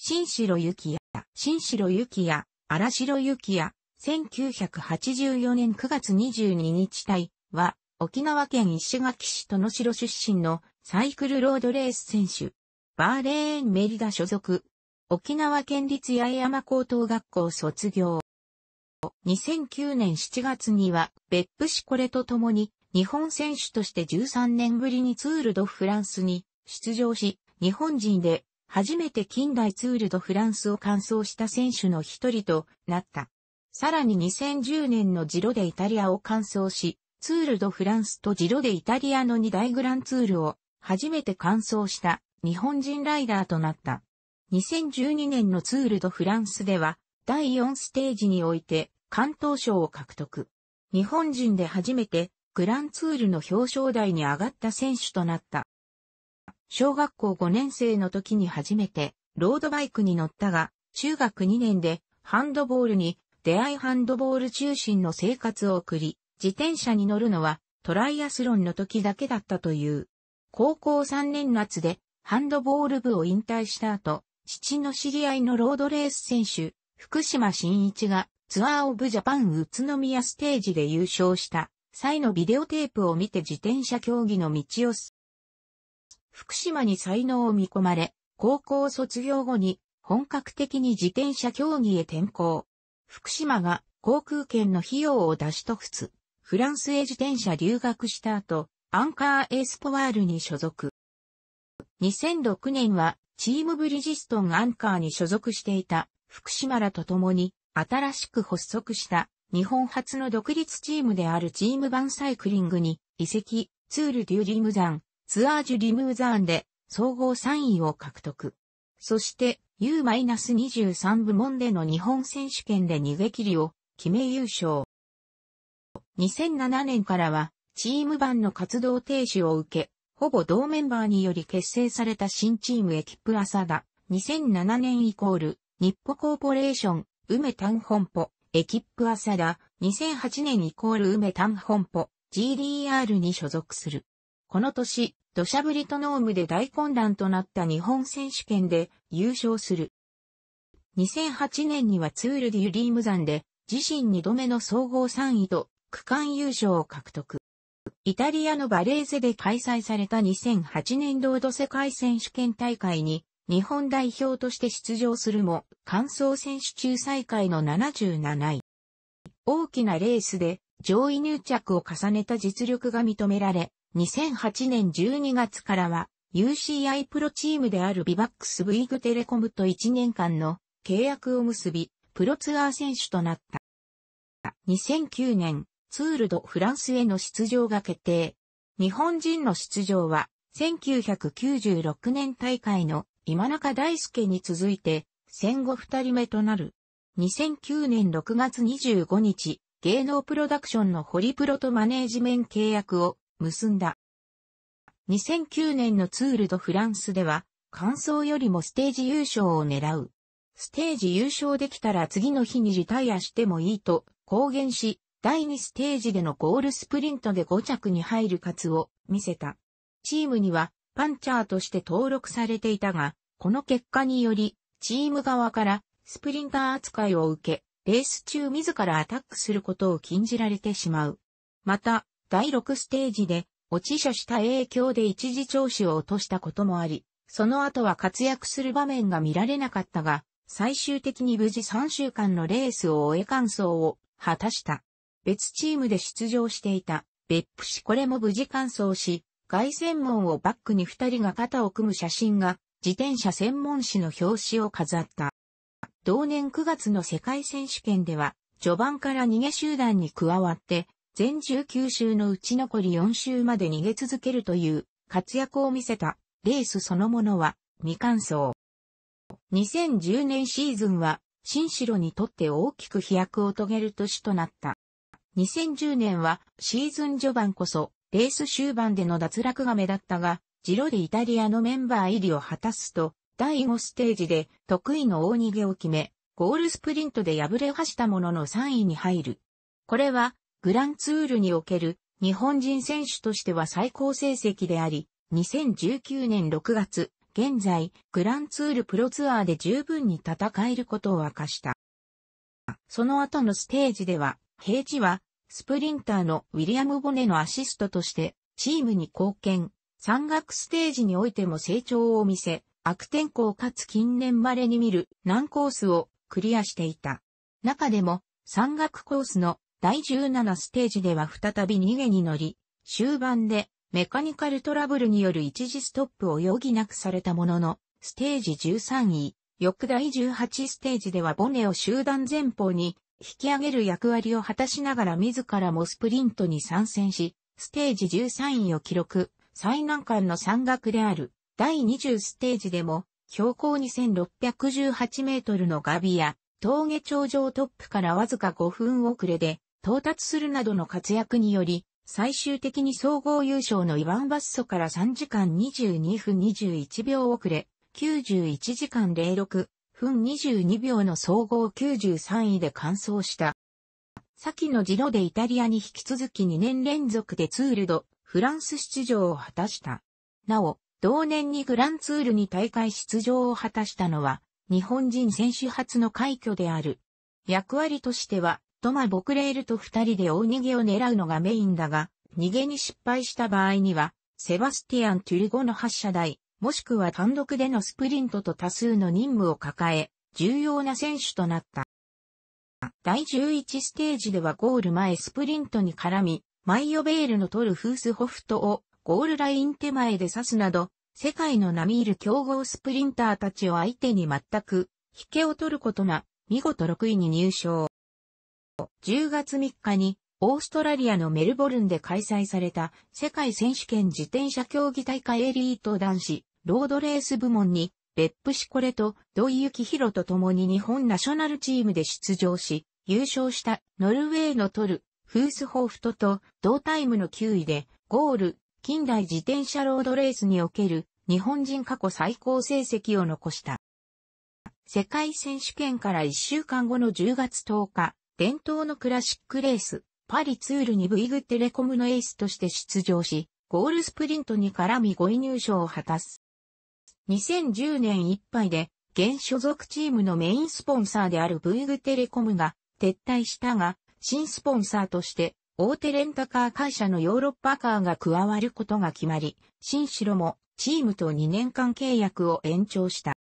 新城幸也、新城幸也、荒城幸也、1984年9月22日隊は、沖縄県石垣市との城出身のサイクルロードレース選手。バーレーンメリダ所属。沖縄県立八重山高等学校卒業。2009年7月には別府市これと共に日本選手として13年ぶりにツールドフランスに出場し、日本人で初めて近代ツールドフランスを完走した選手の一人となった。さらに2010年のジロでイタリアを完走し、ツールドフランスとジロでイタリアの二大グランツールを初めて完走した日本人ライダーとなった。2012年のツールドフランスでは第4ステージにおいて関東賞を獲得。日本人で初めてグランツールの表彰台に上がった選手となった。小学校5年生の時に初めてロードバイクに乗ったが、中学2年でハンドボールに出会いハンドボール中心の生活を送り、自転車に乗るのはトライアスロンの時だけだったという。高校3年夏でハンドボール部を引退した後、父の知り合いのロードレース選手、福島新一がツアーオブジャパン宇都宮ステージで優勝した際のビデオテープを見て自転車競技の道を福島に才能を見込まれ、高校卒業後に本格的に自転車競技へ転向。福島が航空券の費用を出しとくつ、フランスへ自転車留学した後、アンカーエースポワールに所属。2006年はチームブリヂストンアンカーに所属していた福島らと共に新しく発足した日本初の独立チームであるチームバンサイクリングに移籍、ツール・デュ・リムザン、ツアージュ・リムーザーンで総合3位を獲得。そして U-23 部門での日本選手権で逃げ切りを決め優勝。2007年からはチーム版の活動停止を受け、ほぼ同メンバーにより結成された新チームエキップサダ。2007年イコール、日ポコーポレーション、梅丹本舗、エキップサダ。2008年イコール梅丹本舗、GDR に所属する。この年、土砂降りとノームで大混乱となった日本選手権で優勝する。2008年にはツール・デュ・リーム山で自身2度目の総合3位と区間優勝を獲得。イタリアのバレーゼで開催された2008年度。ー世界選手権大会に日本代表として出場するも、完走選手中最下位の77位。大きなレースで上位入着を重ねた実力が認められ、2008年12月からは UCI プロチームであるビバックスブイグテレコムと1年間の契約を結び、プロツアー選手となった。2009年、ツールドフランスへの出場が決定。日本人の出場は、1996年大会の今中大輔に続いて、戦後二人目となる。2009年6月25日、芸能プロダクションのホリプロとマネージメン契約を結んだ。2009年のツールドフランスでは、完走よりもステージ優勝を狙う。ステージ優勝できたら次の日にリタイアしてもいいと公言し、第2ステージでのゴールスプリントで5着に入る活を見せた。チームにはパンチャーとして登録されていたが、この結果により、チーム側からスプリンター扱いを受け、レース中自らアタックすることを禁じられてしまう。また、第6ステージで落ち者した影響で一時調子を落としたこともあり、その後は活躍する場面が見られなかったが、最終的に無事3週間のレースを終え完走を果たした。別チームで出場していた、別府市これも無事完走し、外専門をバックに二人が肩を組む写真が、自転車専門誌の表紙を飾った。同年9月の世界選手権では、序盤から逃げ集団に加わって、全19週のうち残り4週まで逃げ続けるという活躍を見せたレースそのものは未完走。2010年シーズンは新城にとって大きく飛躍を遂げる年となった。2010年はシーズン序盤こそレース終盤での脱落が目立ったが、ジロでイタリアのメンバー入りを果たすと、第5ステージで得意の大逃げを決め、ゴールスプリントで敗れはしたものの3位に入る。これはグランツールにおける日本人選手としては最高成績であり、2019年6月、現在、グランツールプロツアーで十分に戦えることを明かした。その後のステージでは、平地は、スプリンターのウィリアム・ボネのアシストとして、チームに貢献、山岳ステージにおいても成長を見せ、悪天候かつ近年稀に見る難コースをクリアしていた。中でも山岳コースの第17ステージでは再び逃げに乗り、終盤でメカニカルトラブルによる一時ストップを余儀なくされたものの、ステージ13位、翌第18ステージではボネを集団前方に引き上げる役割を果たしながら自らもスプリントに参戦し、ステージ13位を記録、最難関の山岳である、第20ステージでも、標高2618メートルのガビア、峠頂上トップからわずか5分遅れで、到達するなどの活躍により、最終的に総合優勝のイワン・バッソから3時間22分21秒遅れ、91時間06分22秒の総合93位で完走した。先のジロでイタリアに引き続き2年連続でツールド、フランス出場を果たした。なお、同年にグランツールに大会出場を果たしたのは、日本人選手初の快挙である。役割としては、トマ・ボクレールと二人で大逃げを狙うのがメインだが、逃げに失敗した場合には、セバスティアン・トゥルゴの発射台、もしくは単独でのスプリントと多数の任務を抱え、重要な選手となった。第11ステージではゴール前スプリントに絡み、マイオベールの取るフースホフトをゴールライン手前で刺すなど、世界の並みいる強豪スプリンターたちを相手に全く、引けを取ることな、見事6位に入賞。10月3日にオーストラリアのメルボルンで開催された世界選手権自転車競技大会エリート男子ロードレース部門に別府シコレと土井幸宏と共に日本ナショナルチームで出場し優勝したノルウェーのトル・フースホーフトと同タイムの9位でゴール近代自転車ロードレースにおける日本人過去最高成績を残した。世界選手権から1週間後の10月10日、伝統のクラシックレース、パリツールに V グテレコムのエースとして出場し、ゴールスプリントに絡み5位入賞を果たす。2010年いっぱいで、現所属チームのメインスポンサーである V グテレコムが撤退したが、新スポンサーとして大手レンタカー会社のヨーロッパカーが加わることが決まり、新城もチームと2年間契約を延長した。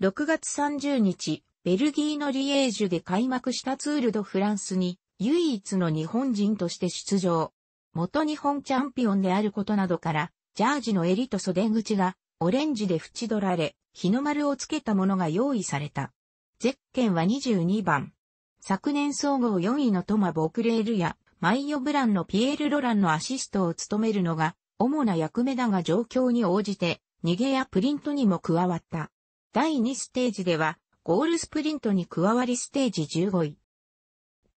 6月30日、ベルギーのリエージュで開幕したツールドフランスに唯一の日本人として出場。元日本チャンピオンであることなどから、ジャージの襟と袖口がオレンジで縁取られ、日の丸をつけたものが用意された。ゼッケンは22番。昨年総合4位のトマ・ボクレールやマイヨ・ブランのピエール・ロランのアシストを務めるのが主な役目だが状況に応じて逃げやプリントにも加わった。第2ステージではゴールスプリントに加わりステージ15位。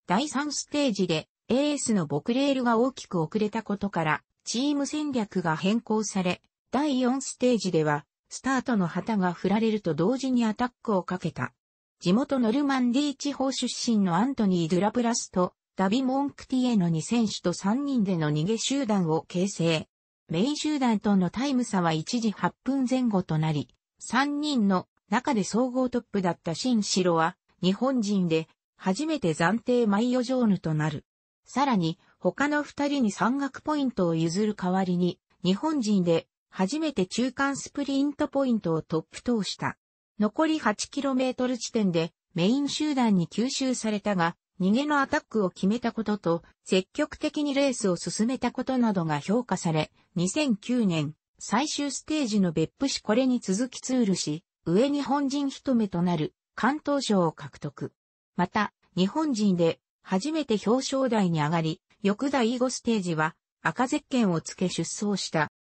第3ステージで AS のボクレールが大きく遅れたことからチーム戦略が変更され、第4ステージではスタートの旗が振られると同時にアタックをかけた。地元ノルマンディー地方出身のアントニー・ドゥラプラスとダビ・モンクティエの2選手と3人での逃げ集団を形成。メイン集団とのタイム差は1時8分前後となり、3人の中で総合トップだった新城は、日本人で、初めて暫定マイオジョーヌとなる。さらに、他の二人に山岳ポイントを譲る代わりに、日本人で、初めて中間スプリントポイントをトップ通した。残り 8km 地点で、メイン集団に吸収されたが、逃げのアタックを決めたことと、積極的にレースを進めたことなどが評価され、2009年、最終ステージの別府市これに続きツールし、上日本人一目となる関東賞を獲得。また、日本人で初めて表彰台に上がり、翌第5ステージは赤ゼッケンをつけ出走した。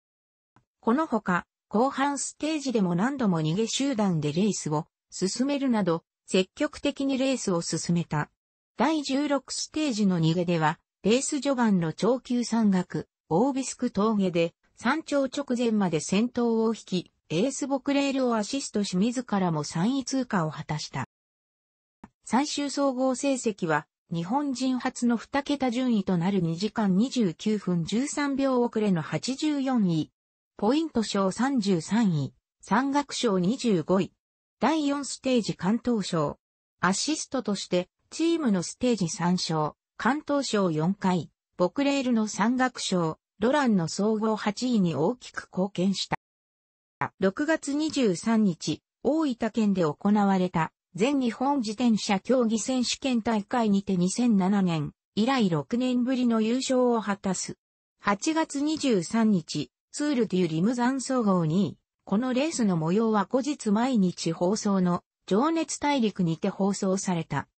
このほか、後半ステージでも何度も逃げ集団でレースを進めるなど、積極的にレースを進めた。第16ステージの逃げでは、レース序盤の長級山岳、オービスク峠で、山頂直前まで先頭を引き、エース・ボクレールをアシストし自らも3位通過を果たした。最終総合成績は、日本人初の2桁順位となる2時間29分13秒遅れの84位。ポイント賞33位、山岳賞25位。第4ステージ関東賞。アシストとして、チームのステージ3勝、関東賞4回、ボクレールの山岳賞、ロランの総合8位に大きく貢献した。6月23日、大分県で行われた全日本自転車競技選手権大会にて2007年以来6年ぶりの優勝を果たす。8月23日、ツールデュリムザン総合に、このレースの模様は後日毎日放送の情熱大陸にて放送された。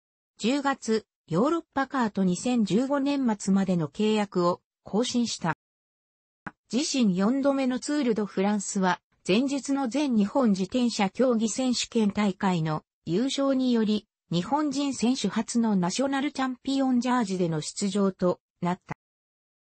10月、ヨーロッパカート2015年末までの契約を更新した。自身4度目のツールドフランスは前述の全日本自転車競技選手権大会の優勝により、日本人選手初のナショナルチャンピオンジャージでの出場となっ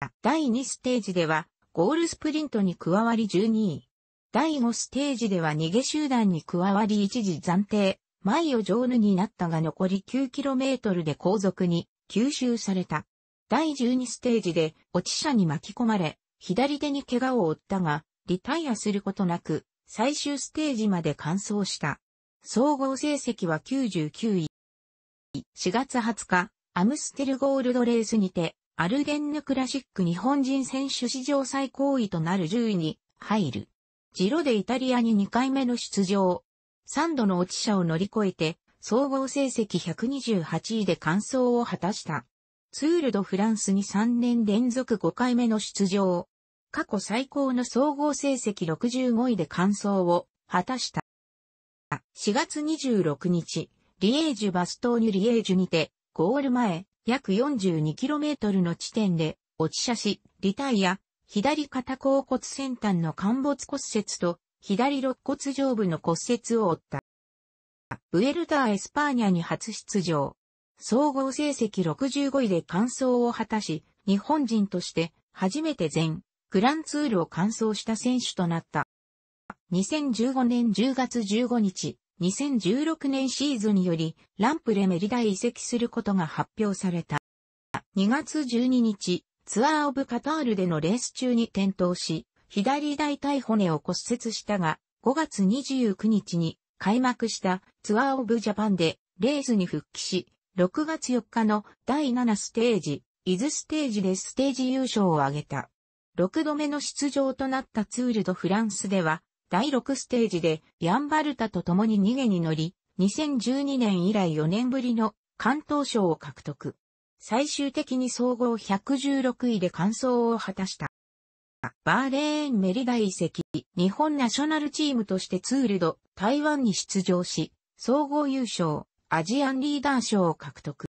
た。第2ステージでは、ゴールスプリントに加わり12位。第5ステージでは逃げ集団に加わり一時暫定、前を上ヌになったが残り 9km で後続に吸収された。第12ステージで落ち車に巻き込まれ、左手に怪我を負ったが、リタイアすることなく、最終ステージまで完走した。総合成績は99位。4月20日、アムステルゴールドレースにて、アルデンヌクラシック日本人選手史上最高位となる10位に入る。ジロでイタリアに2回目の出場。3度の落ち者を乗り越えて、総合成績128位で完走を果たした。ツールドフランスに3年連続5回目の出場。過去最高の総合成績65位で完走を果たした。4月26日、リエージュバストーニュリエージュにて、ゴール前、約 42km の地点で、落ち車し、リタイア、左肩甲骨先端の陥没骨折と、左肋骨上部の骨折を負った。ウェルター・エスパーニャに初出場。総合成績65位で完走を果たし、日本人として初めて全グランツールを完走した選手となった。2015年10月15日、2016年シーズンよりランプレメリダ移籍することが発表された。2月12日、ツアーオブカタールでのレース中に転倒し、左大腿骨を骨折したが、5月29日に開幕したツアーオブジャパンでレースに復帰し、6月4日の第7ステージ、イズステージでステージ優勝を挙げた。6度目の出場となったツールドフランスでは、第6ステージでヤンバルタと共に逃げに乗り、2012年以来4年ぶりの関東賞を獲得。最終的に総合116位で完走を果たした。バーレーンメリダ遺跡、日本ナショナルチームとしてツールド、台湾に出場し、総合優勝、アジアンリーダー賞を獲得。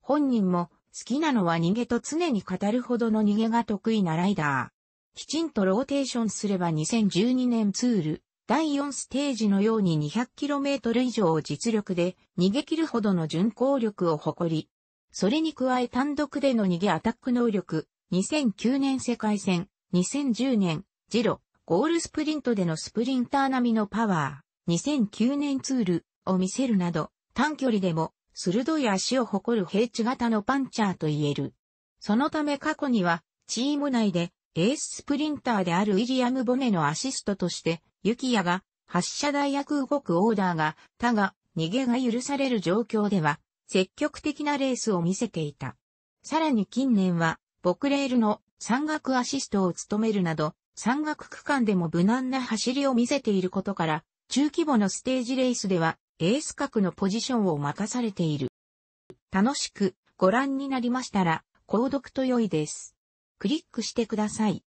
本人も好きなのは逃げと常に語るほどの逃げが得意なライダー。きちんとローテーションすれば2012年ツール、第4ステージのように 200km 以上を実力で逃げ切るほどの巡航力を誇り、それに加え単独での逃げアタック能力、2009年世界戦、2010年、ジロ、ゴールスプリントでのスプリンター並みのパワー、2009年ツールを見せるなど、短距離でも鋭い足を誇る平地型のパンチャーと言える。そのため過去には、チーム内でエーススプリンターであるウィリアム・ボネのアシストとして、ユキヤが発射台役動くオーダーが、他が逃げが許される状況では、積極的なレースを見せていた。さらに近年は、ボクレールの山岳アシストを務めるなど、山岳区間でも無難な走りを見せていることから、中規模のステージレースではエース格のポジションを任されている。楽しくご覧になりましたら、購読と良いです。クリックしてください。